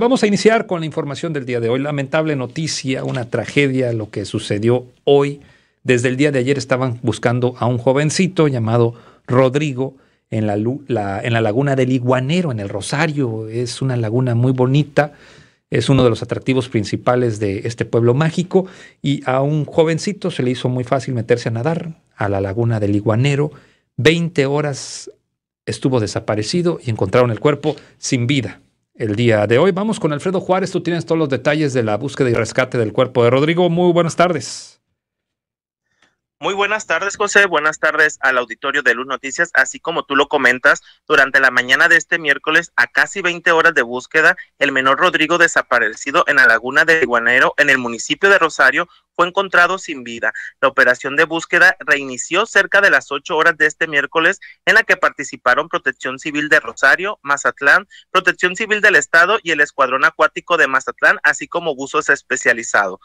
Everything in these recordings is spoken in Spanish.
Vamos a iniciar con la información del día de hoy. Lamentable noticia, una tragedia, lo que sucedió hoy. Desde el día de ayer estaban buscando a un jovencito llamado Rodrigo en la, laguna del Iguanero, en el Rosario. Es una laguna muy bonita, es uno de los atractivos principales de este pueblo mágico. Y a un jovencito se le hizo muy fácil meterse a nadar a la laguna del Iguanero. Veinte horas estuvo desaparecido y encontraron el cuerpo sin vida el día de hoy. Vamos con Alfredo Juárez, tú tienes todos los detalles de la búsqueda y rescate del cuerpo de Rodrigo. Muy buenas tardes. Muy buenas tardes, José. Buenas tardes al auditorio de Luz Noticias. Así como tú lo comentas, durante la mañana de este miércoles, a casi 20 horas de búsqueda, el menor Rodrigo desaparecido en la laguna de Iguanero, en el municipio de Rosario, fue encontrado sin vida. La operación de búsqueda reinició cerca de las 8 horas de este miércoles, en la que participaron Protección Civil de Rosario, Mazatlán, Protección Civil del Estado y el Escuadrón Acuático de Mazatlán, así como buzos especializados.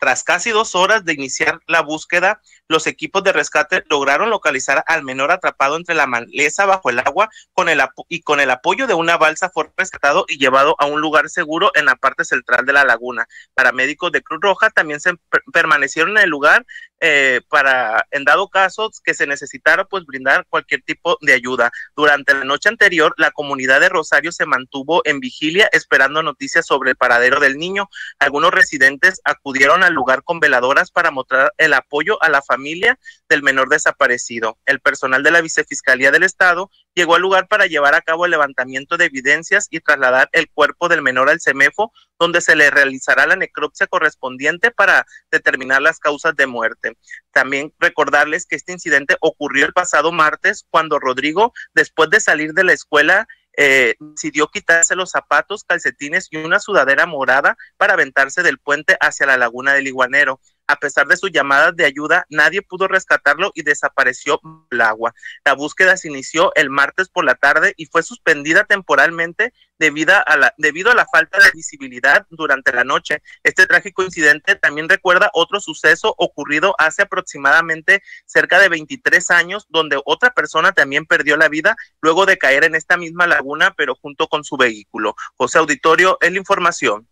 Tras casi dos horas de iniciar la búsqueda, los equipos de rescate lograron localizar al menor atrapado entre la maleza bajo el agua con el y con el apoyo de una balsa fue rescatado y llevado a un lugar seguro en la parte central de la laguna. Paramédicos de Cruz Roja también se permanecieron en el lugar eh, para, en dado caso que se necesitara, pues brindar cualquier tipo de ayuda. Durante la noche anterior, la comunidad de Rosario se mantuvo en vigilia esperando noticias sobre el paradero del niño. Algunos residentes acudieron al lugar con veladoras para mostrar el apoyo a la familia del menor desaparecido. El personal de la Vicefiscalía del Estado llegó al lugar para llevar a cabo el levantamiento de evidencias y trasladar el cuerpo del menor al CEMEFO, donde se le realizará la necropsia correspondiente para determinar las causas de muerte. También recordarles que este incidente ocurrió el pasado martes cuando Rodrigo, después de salir de la escuela, eh, decidió quitarse los zapatos, calcetines y una sudadera morada para aventarse del puente hacia la laguna del Iguanero. A pesar de sus llamadas de ayuda, nadie pudo rescatarlo y desapareció el agua. La búsqueda se inició el martes por la tarde y fue suspendida temporalmente debido a la, debido a la falta de visibilidad durante la noche. Este trágico incidente también recuerda otro suceso ocurrido hace aproximadamente cerca de 23 años, donde otra persona también perdió la vida luego de caer en esta misma laguna, pero junto con su vehículo. José Auditorio, es la información.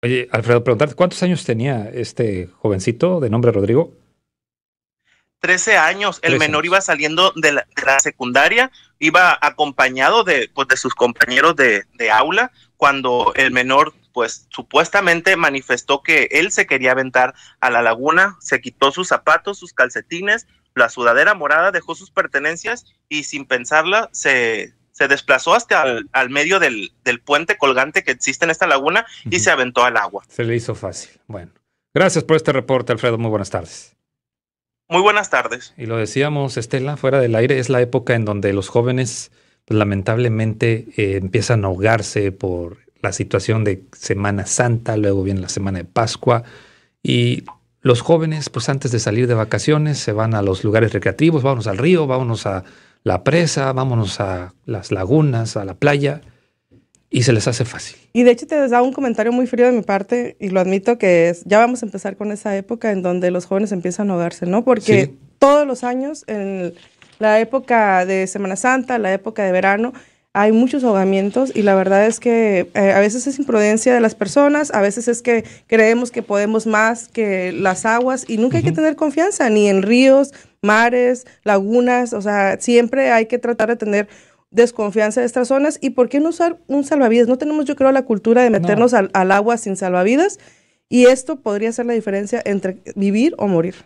Oye, Alfredo, preguntarte, ¿cuántos años tenía este jovencito de nombre Rodrigo? Trece años. El menor iba saliendo de la, secundaria, iba acompañado de, pues, de sus compañeros de, de, aula, cuando el menor, pues supuestamente manifestó que él se quería aventar a la laguna, se quitó sus zapatos, sus calcetines, la sudadera morada, dejó sus pertenencias y sin pensarla se, se desplazó hasta al, medio del, puente colgante que existe en esta laguna y se aventó al agua. Se le hizo fácil. Bueno, gracias por este reporte, Alfredo. Muy buenas tardes. Muy buenas tardes. Y lo decíamos, Estela, fuera del aire, es la época en donde los jóvenes pues, lamentablemente eh, empiezan a ahogarse por la situación de Semana Santa, luego viene la Semana de Pascua y los jóvenes, pues antes de salir de vacaciones, se van a los lugares recreativos, vámonos al río, vámonos a la presa, vámonos a las lagunas, a la playa, y se les hace fácil. Y de hecho te da un comentario muy frío de mi parte, y lo admito, que es, ya vamos a empezar con esa época en donde los jóvenes empiezan a ahogarse, ¿no? Porque todos los años, en la época de Semana Santa, la época de verano, hay muchos ahogamientos y la verdad es que eh, a veces es imprudencia de las personas, a veces es que creemos que podemos más que las aguas y nunca hay que tener confianza ni en ríos, mares, lagunas, o sea, siempre hay que tratar de tener desconfianza de estas zonas y por qué no usar un salvavidas. No tenemos yo creo la cultura de meternos al, al agua sin salvavidas y esto podría ser la diferencia entre vivir o morir.